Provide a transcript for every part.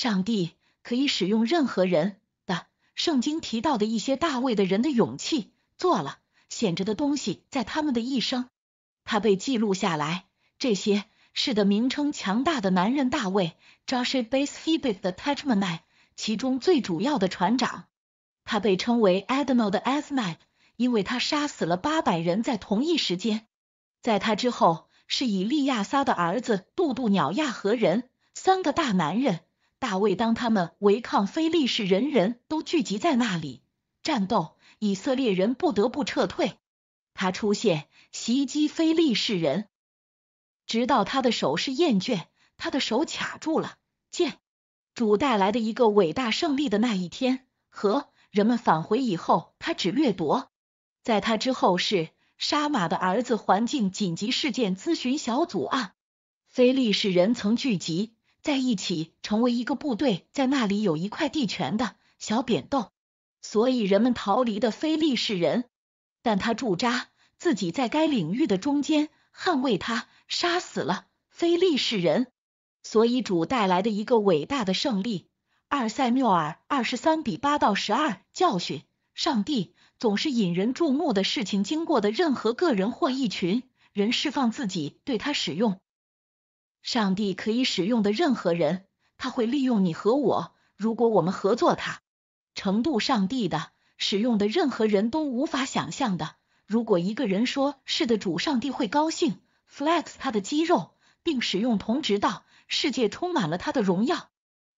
上帝可以使用任何人的圣经提到的一些大卫的人的勇气做了显着的东西，在他们的一生，他被记录下来。这些是的名称强大的男人大卫，Joshua b e s h h e b e 的 t a c h m a n i 其中最主要的船长，他被称为 Adonol 的 Asmat，因为他杀死了八百人在同一时间。在他之后是以利亚撒的儿子杜杜鸟亚和人，三个大男人。大卫当他们违抗非利士人，人都聚集在那里战斗，以色列人不得不撤退。他出现袭击非利士人，直到他的手是厌倦，他的手卡住了。剑主带来的一个伟大胜利的那一天和人们返回以后，他只掠夺。在他之后是沙马的儿子环境紧急事件咨询小组案。非利士人曾聚集。在一起成为一个部队，在那里有一块地权的小扁豆，所以人们逃离的非利士人，但他驻扎自己在该领域的中间，捍卫他，杀死了非利士人，所以主带来的一个伟大的胜利。二塞缪尔二十三比八到十二，教训上帝总是引人注目的事情经过的任何个人或一群人释放自己对他使用。上帝可以使用的任何人，他会利用你和我，如果我们合作，他程度上帝的使用的任何人都无法想象的。如果一个人说是的主，上帝会高兴，flex 他的肌肉，并使用同直道。世界充满了他的荣耀。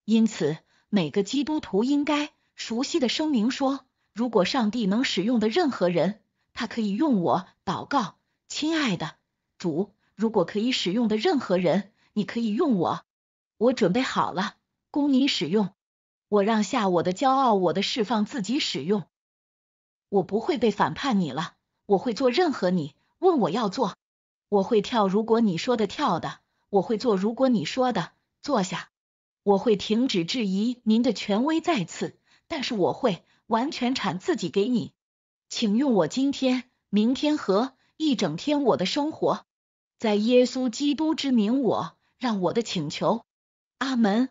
因此，每个基督徒应该熟悉的声明说：如果上帝能使用的任何人，他可以用我祷告。亲爱的主，如果可以使用的任何人。你可以用我，我准备好了，供你使用。我让下我的骄傲，我的释放自己使用。我不会被反叛你了，我会做任何你问我要做。我会跳，如果你说的跳的，我会做；如果你说的坐下，我会停止质疑您的权威再次。但是我会完全产自己给你，请用我今天、明天和一整天我的生活，在耶稣基督之名我。让我的请求，阿门。